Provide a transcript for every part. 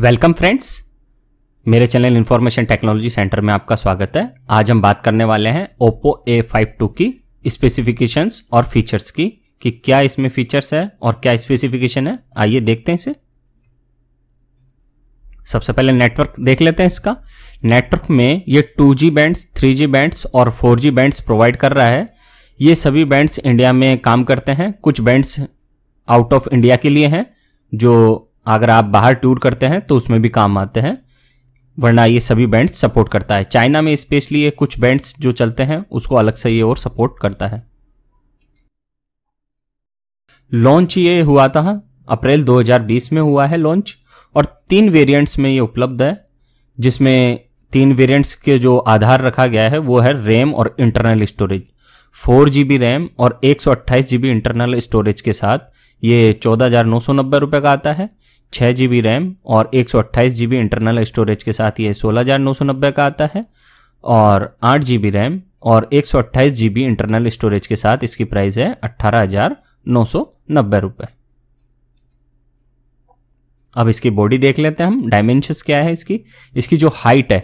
welcome friends मेरे channel information technology centre में आपका स्वागत है आज हम बात करने वाले हैं ओप्पो ए फाइव टू की स्पेसिफिकेशंस और फीचर्स की कि क्या इसमें फीचर्स है और क्या स्पेसिफिकेशन है आइए देखते हैं इसे सबसे पहले नेटवर्क देख लेते हैं इसका नेटवर्क में ये two G bands three G bands और फोर जी बैंड्स प्रोवाइड कर रहा है ये सभी बैंड्स इंडिया में काम करते हैं कुछ बैंड्स आउट ऑफ इंडिया के लिए हैं जो अगर आप बाहर टूर करते हैं तो उसमें भी काम आते हैं वरना ये सभी बैंड्स सपोर्ट करता है चाइना में स्पेशली ये कुछ बैंड्स जो चलते हैं उसको अलग से ये और सपोर्ट करता है लॉन्च ये हुआ था अप्रैल 2020 में हुआ है लॉन्च और तीन वेरिएंट्स में ये उपलब्ध है जिसमें तीन वेरिएंट्स के जो आधार रखा गया है वो है रैम और इंटरनल स्टोरेज फोर रैम और एक सौ इंटरनल स्टोरेज के साथ ये चौदह हज़ार नौ सौ नब्बे रुपये का आता है छः जी बी रैम और एक सौ अट्ठाईस जी बी इंटरनल स्टोरेज के साथ ये सोलह हज़ार नौ सौ नब्बे का आता है और आठ जी बी रैम और एक सौ अट्ठाईस जी बी इंटरनल स्टोरेज के साथ इसकी प्राइस है अट्ठारह हज़ार नौ सौ नब्बे रुपये अब इसकी बॉडी देख लेते हैं हम डायमेंशंस क्या है इसकी इसकी जो हाइट है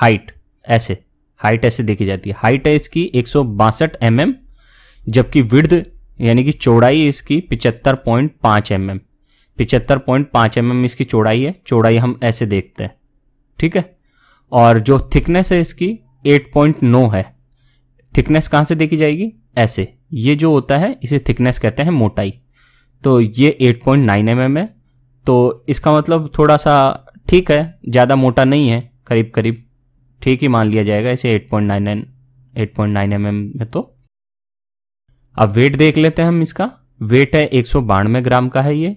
हाइट ऐसे हाइट ऐसे देखी जाती है हाइट है इसकी एक सौ बासठ एम एम जबकि विर्ध यानी कि चौड़ाई इसकी पिचहत्तर पॉइंट पाँच एम एम पिचहत्तर पॉइंट पाँच एम एम इसकी चौड़ाई है चौड़ाई हम ऐसे देखते हैं ठीक है और जो थिकनेस है इसकी एट पॉइंट नो है थिकनेस कहाँ से देखी जाएगी ऐसे ये जो होता है इसे थिकनेस कहते हैं मोटाई तो ये 8.9 पॉइंट mm है तो इसका मतलब थोड़ा सा ठीक है ज़्यादा मोटा नहीं है करीब करीब ठीक ही मान लिया जाएगा इसे 8.99 पॉइंट 8.9 पॉइंट mm में तो अब वेट देख लेते हैं हम इसका वेट है एक ग्राम का है ये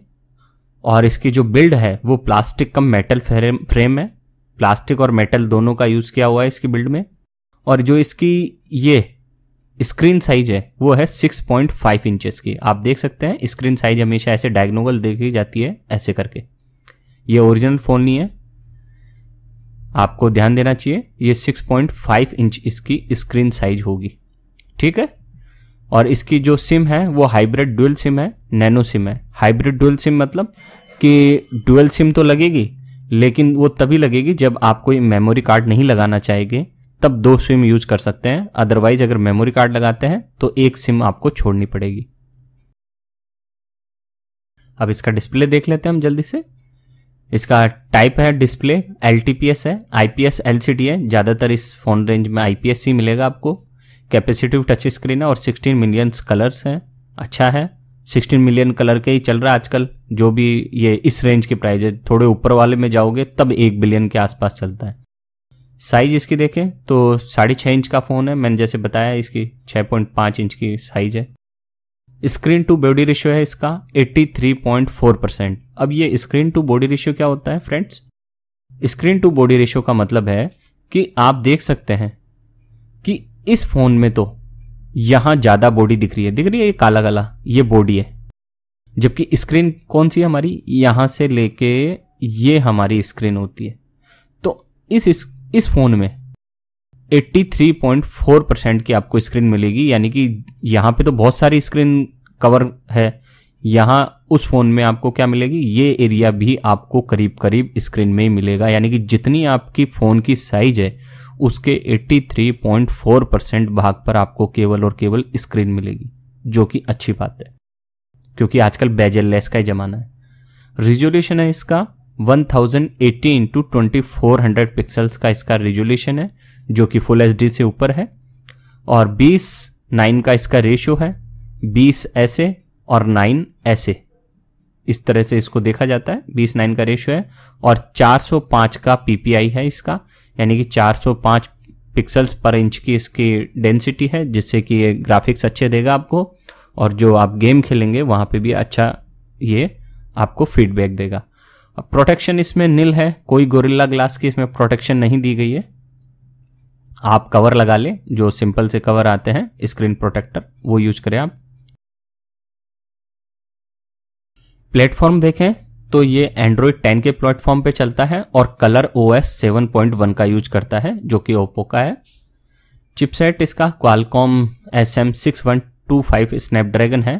और इसकी जो बिल्ड है वो प्लास्टिक का मेटल फ्रेम फ्रेम है प्लास्टिक और मेटल दोनों का यूज़ किया हुआ है इसकी बिल्ड में और जो इसकी ये स्क्रीन साइज है वो है 6.5 पॉइंट की आप देख सकते हैं स्क्रीन साइज हमेशा ऐसे डायग्नोगल देखी जाती है ऐसे करके ये ओरिजिनल फ़ोन नहीं है आपको ध्यान देना चाहिए ये 6.5 इंच इसकी स्क्रीन साइज होगी ठीक है और इसकी जो सिम है वो हाइब्रिड डुअल सिम है नैनो सिम है हाइब्रिड डुअल सिम मतलब कि डुअल सिम तो लगेगी लेकिन वो तभी लगेगी जब आप कोई मेमोरी कार्ड नहीं लगाना चाहेंगे तब दो सिम यूज कर सकते हैं अदरवाइज अगर मेमोरी कार्ड लगाते हैं तो एक सिम आपको छोड़नी पड़ेगी अब इसका डिस्प्ले देख लेते हैं हम जल्दी से इसका टाइप है डिस्प्ले एल है आईपीएस एलसीडी है ज़्यादातर इस फ़ोन रेंज में आईपीएस ही मिलेगा आपको कैपेसिटिव टच स्क्रीन है और 16 मिलियन कलर्स हैं अच्छा है 16 मिलियन कलर के ही चल रहा है आजकल जो भी ये इस रेंज के प्राइस है थोड़े ऊपर वाले में जाओगे तब एक बिलियन के आसपास चलता है साइज इसकी देखें तो साढ़े छः इंच का फ़ोन है मैंने जैसे बताया इसकी छः पॉइंट पाँच इंच की साइज है स्क्रीन टू बॉडी रेशियो है इसका 83.4 परसेंट अब ये स्क्रीन टू बॉडी रेशियो क्या होता है friends screen to body ratio का मतलब है कि आप देख सकते हैं इस फोन में तो यहां ज्यादा बॉडी दिख रही है दिख रही है ये काला काला ये बॉडी है जबकि स्क्रीन कौन सी है हमारी यहां से लेके ये हमारी स्क्रीन होती है तो इस इस, इस फोन में 83.4 परसेंट की आपको स्क्रीन मिलेगी यानी कि यहां पे तो बहुत सारी स्क्रीन कवर है यहां उस फोन में आपको क्या मिलेगी ये एरिया भी आपको करीब करीब स्क्रीन में ही मिलेगा यानी कि जितनी आपकी फ़ोन की साइज है उसके 83.4 परसेंट भाग पर आपको केवल और केवल स्क्रीन मिलेगी जो कि अच्छी बात है क्योंकि आजकल बेजल लेस का ही जमाना है रिजोल्यूशन है इसका 1080 thousand eighty into twenty pixels का इसका रिजोल्यूशन है जो कि फुल एच से ऊपर है और 20 9 का इसका रेशियो है 20 ऐसे और 9 ऐसे इस तरह से इसको देखा जाता है 20 9 का रेशियो है और 405 का पीपीआई है इसका यानी कि 405 पिक्सल्स पर इंच की इसकी डेंसिटी है जिससे कि ये ग्राफिक्स अच्छे देगा आपको और जो आप गेम खेलेंगे वहाँ पे भी अच्छा ये आपको फीडबैक देगा प्रोटेक्शन इसमें नील है कोई गोरिल्ला ग्लास की इसमें प्रोटेक्शन नहीं दी गई है आप कवर लगा लें जो सिंपल से कवर आते हैं स्क्रीन प्रोटेक्टर वो यूज करें आप प्लेटफॉर्म देखें तो ये एंड्रॉयड 10 के प्लेटफॉर्म पे चलता है और colour O S seven point one का यूज करता है जो कि ओप्पो का है चिपसेट इसका Qualcomm S M six one two five Snapdragon है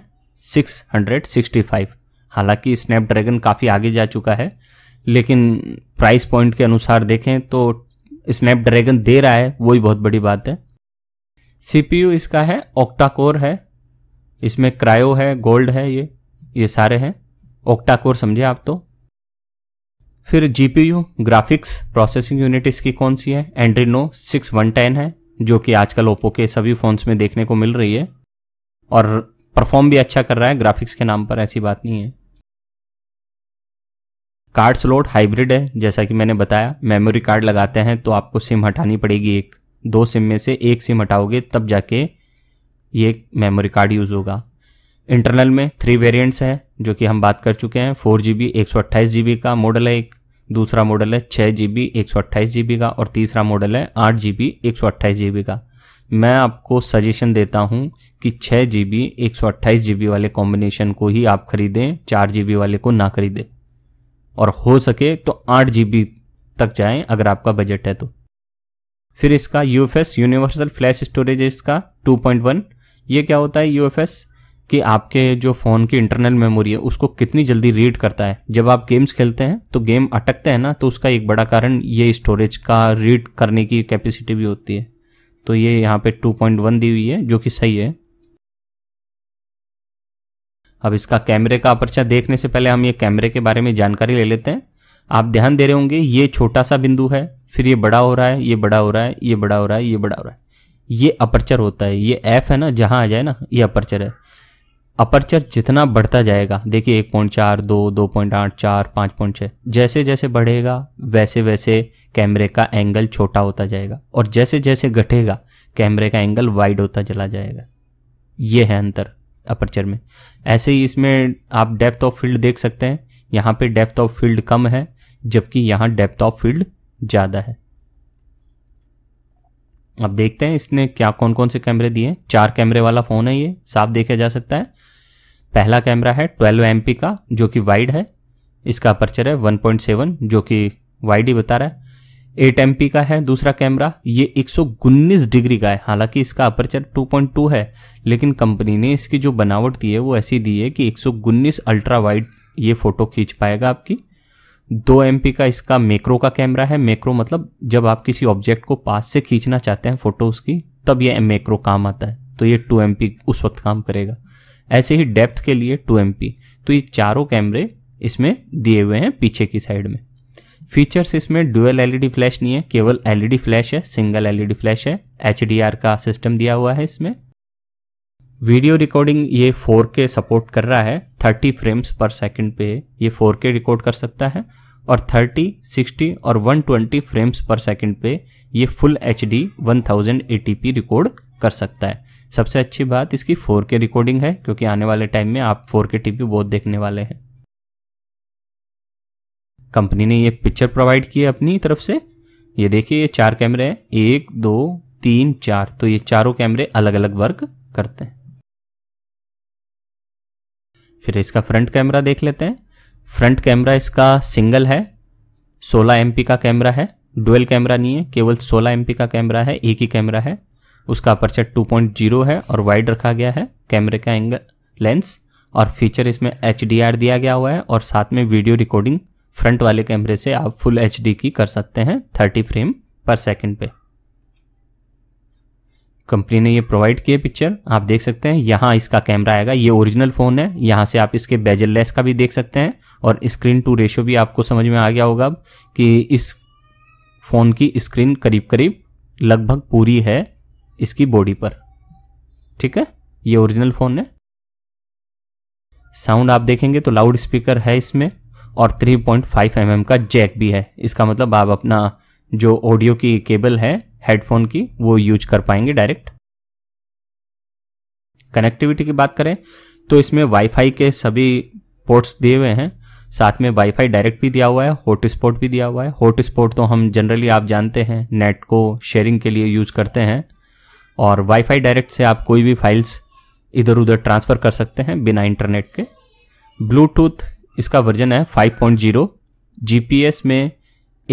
सिक्स हंड्रेड सिक्सटी फाइव हालांकि स्नैपड्रैगन काफ़ी आगे जा चुका है लेकिन प्राइस पॉइंट के अनुसार देखें तो स्नैपड्रैगन दे रहा है वही बहुत बड़ी बात है सीपीयू इसका है ऑक्टा कोर है इसमें क्रायो है गोल्ड है ये ये सारे हैं ओक्टा कोर समझे आप तो फिर जीपीयू ग्राफिक्स प्रोसेसिंग यूनिट इसकी कौन सी है एंड्रीनो सिक्स वन टेन है जो कि आजकल ओप्पो के सभी फोन्स में देखने को मिल रही है और परफॉर्म भी अच्छा कर रहा है ग्राफिक्स के नाम पर ऐसी बात नहीं है कार्ड स्लोट हाइब्रिड है जैसा कि मैंने बताया मेमोरी कार्ड लगाते हैं तो आपको सिम हटानी पड़ेगी एक दो सिम में से एक सिम हटाओगे तब जाके ये मेमोरी कार्ड यूज़ होगा इंटरनल में थ्री वेरिएंट्स हैं जो कि हम बात कर चुके हैं फोर जी बी एक सौ अट्ठाईस जी बी का मॉडल है एक दूसरा मॉडल है छः जी बी एक सौ अट्ठाईस जी बी का और तीसरा मॉडल है आठ जी बी एक सौ अट्ठाईस जी बी का मैं आपको सजेशन देता हूं कि छः जी बी एक सौ अट्ठाईस जी बी वाले कॉम्बिनेशन को ही आप खरीदें चार जी बी वाले को ना खरीदें और हो सके तो आठ जी बी तक जाएं अगर आपका बजट है तो फिर इसका यू यूनिवर्सल फ्लैश स्टोरेज है इसका टू पॉइंट वन ये क्या होता है यू कि आपके जो फ़ोन की इंटरनल मेमोरी है उसको कितनी जल्दी रीड करता है जब आप गेम्स खेलते हैं तो गेम अटकते हैं ना तो उसका एक बड़ा कारण ये स्टोरेज का रीड करने की कैपेसिटी भी होती है तो ये यहाँ पे 2.1 दी हुई है जो कि सही है अब इसका कैमरे का अपर्चर देखने से पहले हम ये कैमरे के बारे में जानकारी ले लेते हैं आप ध्यान दे रहे होंगे ये छोटा सा बिंदु है फिर ये बड़ा हो रहा है ये बड़ा हो रहा है ये बड़ा हो रहा है ये बड़ा हो रहा है ये अपर्चर होता है ये एफ है ना जहाँ आ जाए ना ये अपर्चर है अपर्चर जितना बढ़ता जाएगा देखिए एक पॉइंट चार दो दो पॉइंट आठ चार पाँच पॉइंट छः जैसे जैसे बढ़ेगा वैसे वैसे कैमरे का एंगल छोटा होता जाएगा और जैसे जैसे घटेगा कैमरे का एंगल वाइड होता चला जाएगा ये है अंतर अपर्चर में ऐसे ही इसमें आप डेप्थ ऑफ फील्ड देख सकते हैं यहाँ पे डेप्थ ऑफ फील्ड कम है जबकि यहाँ डेप्थ ऑफ फील्ड ज़्यादा है अब देखते हैं इसने क्या कौन कौन से कैमरे दिए चार कैमरे वाला फ़ोन है ये साफ देखा जा सकता है पहला कैमरा है 12 एम का जो कि वाइड है इसका अपर्चर है 1.7 जो कि वाइड ही बता रहा है एट एम का है दूसरा कैमरा ये एक डिग्री का है हालांकि इसका अपर्चर 2.2 है लेकिन कंपनी ने इसकी जो बनावट दी है वो ऐसी दी है कि एक अल्ट्रा वाइड ये फ़ोटो खींच पाएगा आपकी दो एम का इसका मेक्रो का कैमरा है मेक्रो मतलब जब आप किसी ऑब्जेक्ट को पास से खींचना चाहते हैं फोटो उसकी तब ये मेक्रो काम आता है तो ये टू एम उस वक्त काम करेगा ऐसे ही डेप्थ के लिए टू एम तो ये चारों कैमरे इसमें दिए हुए हैं पीछे की साइड में फीचर्स इसमें डुअल एलईडी फ्लैश नहीं है केवल एलईडी फ्लैश e है सिंगल एलईडी फ्लैश है एच का सिस्टम दिया हुआ है इसमें वीडियो रिकॉर्डिंग ये 4K सपोर्ट कर रहा है 30 फ्रेम्स पर सेकंड पे ये 4K रिकॉर्ड कर सकता है और 30, 60 और 120 फ्रेम्स पर सेकंड पे ये फुल एच डी रिकॉर्ड कर सकता है सबसे अच्छी बात इसकी 4K रिकॉर्डिंग है क्योंकि आने वाले टाइम में आप 4K टीवी बहुत देखने वाले हैं कंपनी ने ये पिक्चर प्रोवाइड की है अपनी तरफ से ये देखिए ये चार कैमरे हैं एक दो तीन चार तो ये चारों कैमरे अलग अलग वर्क करते हैं फिर इसका फ्रंट कैमरा देख लेते हैं फ्रंट कैमरा इसका सिंगल है 16 एम का कैमरा है डुअल कैमरा नहीं है केवल 16 एम का कैमरा है एक ही कैमरा है उसका अपर्चर 2.0 है और वाइड रखा गया है कैमरे का एंगल लेंस और फीचर इसमें एच दिया गया हुआ है और साथ में वीडियो रिकॉर्डिंग फ्रंट वाले कैमरे से आप फुल एच की कर सकते हैं थर्टी फ्रेम पर सेकेंड पर कंपनी ने ये प्रोवाइड किए पिक्चर आप देख सकते हैं यहाँ इसका कैमरा आएगा ये ओरिजिनल फ़ोन है यहाँ से आप इसके बेजल लेस का भी देख सकते हैं और स्क्रीन टू रेशियो भी आपको समझ में आ गया होगा कि इस फ़ोन की स्क्रीन करीब करीब लगभग पूरी है इसकी बॉडी पर ठीक है ये ओरिजिनल फ़ोन है साउंड आप देखेंगे तो लाउड स्पीकर है इसमें और 3.5 पॉइंट mm का जैक भी है इसका मतलब आप अपना जो ऑडियो की केबल है हेडफोन की वो यूज कर पाएंगे डायरेक्ट कनेक्टिविटी की बात करें तो इसमें वाईफाई के सभी पोर्ट्स दिए हुए हैं साथ में वाईफाई डायरेक्ट भी दिया हुआ है हॉटस्पॉट भी दिया हुआ है हॉटस्पॉट तो हम जनरली आप जानते हैं नेट को शेयरिंग के लिए यूज करते हैं और वाईफाई डायरेक्ट से आप कोई भी फाइल्स इधर उधर ट्रांसफ़र कर सकते हैं बिना इंटरनेट के ब्लूटूथ इसका वर्जन है 5.0 जीपीएस में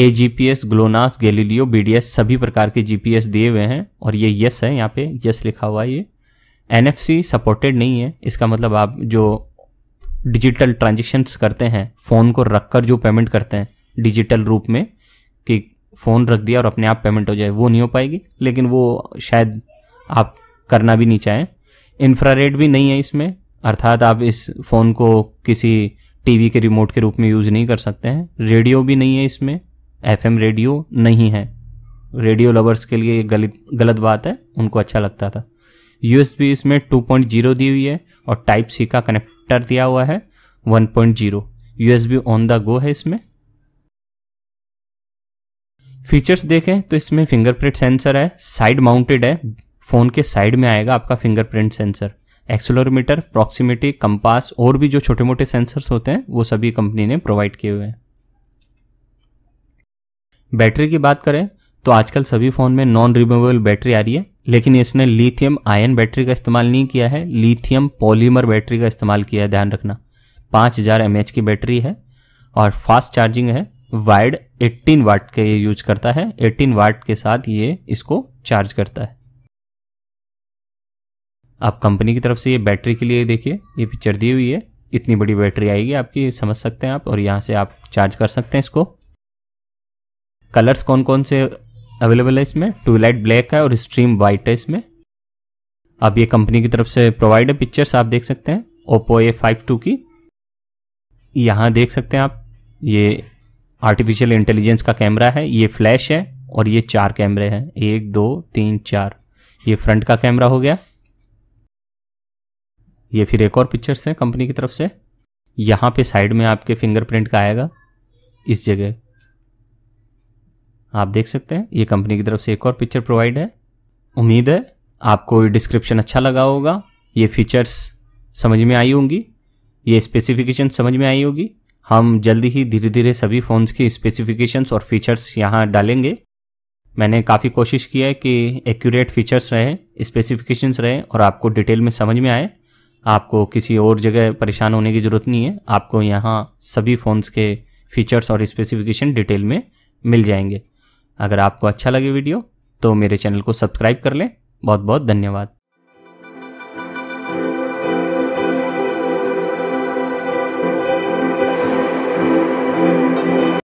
A G P S GLONASS Galileo S सभी प्रकार के जी पी एस दिए हुए हैं और ये यस है यहाँ पे यस लिखा हुआ है ये एन एफ सी सपोर्टेड नहीं है इसका मतलब आप जो डिजिटल ट्रांजेक्शन्स करते हैं फ़ोन को रख कर जो पेमेंट करते हैं डिजिटल रूप में कि फ़ोन रख दिया और अपने आप पेमेंट हो जाए वो नहीं हो पाएगी लेकिन वो शायद आप करना भी नहीं चाहें इंफ्रारेड भी नहीं है इसमें अर्थात आप इस फ़ोन को किसी टीवी के रिमोट के रूप में यूज़ नहीं कर सकते हैं रेडियो भी नहीं है इसमें एफ रेडियो नहीं है रेडियो लवर्स के लिए गलत गलत बात है उनको अच्छा लगता था यूएसबी इसमें टू दी हुई है और टाइप सी का कनेक्टर दिया हुआ है 1.0 यूएसबी ऑन द गो है इसमें फीचर्स देखें तो इसमें फिंगरप्रिंट सेंसर है साइड माउंटेड है फ़ोन के साइड में आएगा आपका fingerprint sensor accelerometer proximity compass और भी जो छोटे मोटे सेंसर्स होते हैं वो सभी कंपनी ने प्रोवाइड किए हुए हैं बैटरी की बात करें तो आजकल सभी फ़ोन में नॉन रिमूवेबल बैटरी आ रही है लेकिन इसने लिथियम आयन बैटरी का इस्तेमाल नहीं किया है लिथियम पॉलीमर बैटरी का इस्तेमाल किया है ध्यान रखना पाँच हज़ार एम की बैटरी है और फास्ट चार्जिंग है वाइड 18 वाट का ये यूज करता है 18 वाट के साथ ये इसको चार्ज करता है आप कंपनी की तरफ से ये बैटरी के लिए देखिए ये पिक्चर दी हुई है इतनी बड़ी बैटरी आएगी आपकी समझ सकते हैं आप और यहाँ से आप चार्ज कर सकते हैं इसको कलर्स कौन कौन से अवेलेबल है इसमें ट्यूबलाइट ब्लैक है और स्ट्रीम वाइट है इसमें अब ये कंपनी की तरफ से प्रोवाइड है पिक्चर्स आप देख सकते हैं ओप्पो ए फाइव टू की यहाँ देख सकते हैं आप ये आर्टिफिशियल इंटेलिजेंस का कैमरा है ये फ्लैश है और ये चार कैमरे हैं एक दो तीन चार ये फ्रंट का कैमरा हो गया ये फिर एक और पिक्चर्स हैं कंपनी की तरफ से यहाँ पे साइड में आपके फिंगरप्रिंट का आएगा इस जगह आप देख सकते हैं ये कंपनी की तरफ से एक और पिक्चर प्रोवाइड है उम्मीद है आपको डिस्क्रिप्शन अच्छा लगा होगा ये फीचर्स समझ में आई होंगी ये स्पेसिफिकेशन समझ में आई होगी हम जल्दी ही धीरे धीरे सभी फ़ोन्स की स्पेसिफिकेशंस और फीचर्स यहाँ डालेंगे मैंने काफ़ी कोशिश की है कि एक्यूरेट फीचर्स रहें स्पेसिफिकेशंस रहें और आपको डिटेल में समझ में आए आपको किसी और जगह परेशान होने की ज़रूरत नहीं है आपको यहाँ सभी फ़ोन्स के फीचर्स और स्पेसिफिकेशन डिटेल में मिल जाएंगे अगर आपको अच्छा लगे वीडियो तो मेरे चैनल को सब्सक्राइब कर लें बहुत बहुत धन्यवाद